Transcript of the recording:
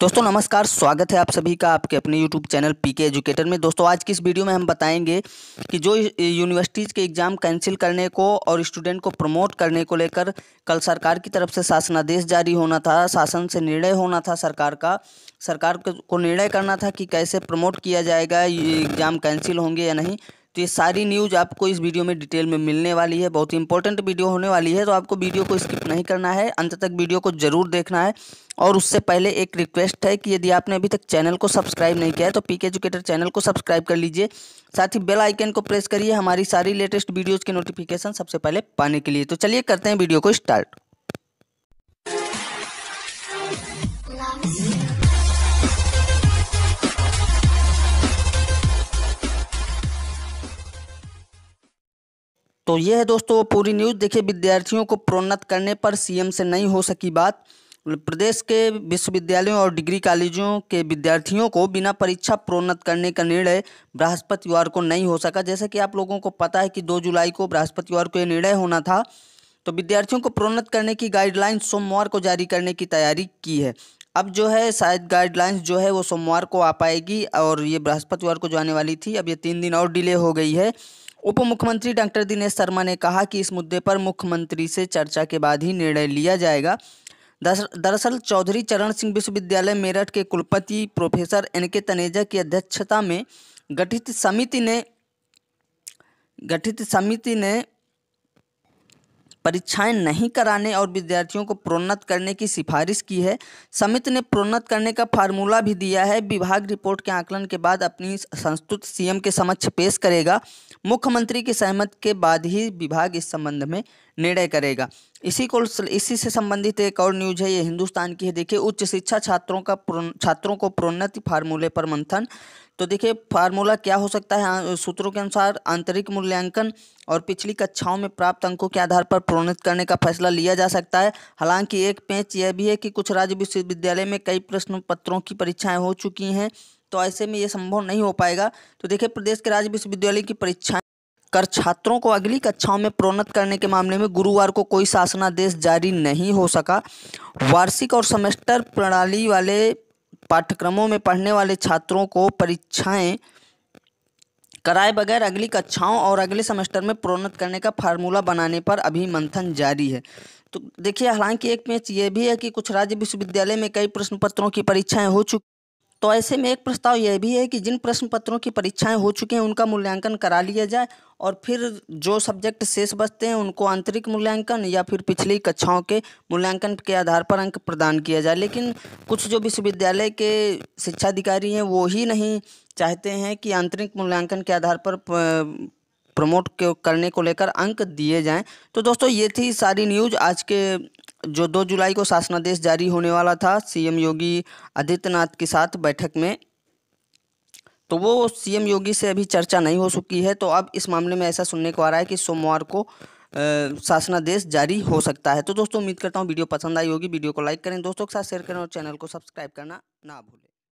दोस्तों नमस्कार स्वागत है आप सभी का आपके अपने YouTube चैनल पीके एजुकेटर में दोस्तों आज की इस वीडियो में हम बताएंगे कि जो यूनिवर्सिटीज़ के एग्ज़ाम कैंसिल करने को और स्टूडेंट को प्रमोट करने को लेकर कल सरकार की तरफ से शासनादेश जारी होना था शासन से निर्णय होना था सरकार का सरकार को निर्णय करना था कि कैसे प्रमोट किया जाएगा एग्ज़ाम कैंसिल होंगे या नहीं तो ये सारी न्यूज़ आपको इस वीडियो में डिटेल में मिलने वाली है बहुत ही इंपॉर्टेंट वीडियो होने वाली है तो आपको वीडियो को स्किप नहीं करना है अंत तक वीडियो को ज़रूर देखना है और उससे पहले एक रिक्वेस्ट है कि यदि आपने अभी तक चैनल को सब्सक्राइब नहीं किया है तो पीक एजुकेटर चैनल को सब्सक्राइब कर लीजिए साथ ही बेल आइकन को प्रेस करिए हमारी सारी लेटेस्ट वीडियोज़ की नोटिफिकेशन सबसे पहले पाने के लिए तो चलिए करते हैं वीडियो को स्टार्ट तो ये है दोस्तों वो पूरी न्यूज़ देखिए विद्यार्थियों को प्रोन्नत करने पर सीएम से नहीं हो सकी बात प्रदेश के विश्वविद्यालयों और डिग्री कॉलेजों के विद्यार्थियों को बिना परीक्षा प्रोन्नत करने का निर्णय बृहस्पतिवार को नहीं हो सका जैसा कि आप लोगों को पता है कि दो जुलाई को बृहस्पतिवार को ये निर्णय होना था तो विद्यार्थियों को प्रोन्नत करने की गाइडलाइंस सोमवार को जारी करने की तैयारी की है अब जो है शायद गाइडलाइंस जो है वो सोमवार को आ पाएगी और ये बृहस्पतिवार को जो आने वाली थी अब ये तीन दिन और डिले हो गई है उप मुख्यमंत्री डॉक्टर दिनेश शर्मा ने कहा कि इस मुद्दे पर मुख्यमंत्री से चर्चा के बाद ही निर्णय लिया जाएगा दरअसल चौधरी चरण सिंह विश्वविद्यालय मेरठ के कुलपति प्रोफेसर एन के तनेजा की अध्यक्षता में गठित समिति ने गठित समिति ने परीक्षाएं नहीं कराने और विद्यार्थियों को प्रोन्नत करने की सिफारिश की है समिति ने प्रोन्नत करने का फार्मूला भी दिया है विभाग रिपोर्ट के आकलन के बाद अपनी संस्तुत सीएम के समक्ष पेश करेगा मुख्यमंत्री की सहमत के बाद ही विभाग इस संबंध में निर्णय करेगा इसी को इसी से संबंधित एक और न्यूज है ये हिंदुस्तान की है देखिए उच्च शिक्षा छात्रों का छात्रों को प्रोन्नति फार्मूले पर मंथन तो देखिए फार्मूला क्या हो सकता है सूत्रों के अनुसार आंतरिक मूल्यांकन और पिछली कक्षाओं में प्राप्त अंकों के आधार पर प्रोन्नत करने का फैसला लिया जा सकता है हालांकि एक पेंच यह भी है कि कुछ राज्य विश्वविद्यालय में कई प्रश्न पत्रों की परीक्षाएं हो चुकी हैं तो ऐसे में ये संभव नहीं हो पाएगा तो देखिए प्रदेश के राज्य विश्वविद्यालय की परीक्षाएं कर छात्रों को अगली कक्षाओं में प्रोन्नत करने के मामले में गुरुवार को कोई शासनादेश जारी नहीं हो सका वार्षिक और सेमेस्टर प्रणाली वाले पाठ्यक्रमों में पढ़ने वाले छात्रों को परीक्षाएं कराए बगैर अगली कक्षाओं और अगले सेमेस्टर में प्रोन्नत करने का फार्मूला बनाने पर अभी मंथन जारी है तो देखिए हालांकि एक मैच ये भी है कि कुछ राज्य विश्वविद्यालय में कई प्रश्न पत्रों की परीक्षाएं हो चुकी तो ऐसे में एक प्रस्ताव यह भी है कि जिन प्रश्न पत्रों की परीक्षाएं हो चुकी हैं उनका मूल्यांकन करा लिया जाए और फिर जो सब्जेक्ट शेष बचते हैं उनको आंतरिक मूल्यांकन या फिर पिछली कक्षाओं के मूल्यांकन के आधार पर अंक प्रदान किया जाए लेकिन कुछ जो विश्वविद्यालय के शिक्षा अधिकारी हैं वो ही नहीं चाहते हैं कि आंतरिक मूल्यांकन के आधार पर प्रमोट करने को लेकर अंक दिए जाएं तो दोस्तों ये थी सारी न्यूज़ आज के जो 2 जुलाई को शासनादेश जारी होने वाला था सीएम योगी आदित्यनाथ के साथ बैठक में तो वो सीएम योगी से अभी चर्चा नहीं हो चुकी है तो अब इस मामले में ऐसा सुनने को आ रहा है कि सोमवार को शासनादेश जारी हो सकता है तो दोस्तों उम्मीद करता हूँ वीडियो पसंद आई होगी वीडियो को लाइक करें दोस्तों के साथ शेयर करें और चैनल को सब्सक्राइब करना ना भूलें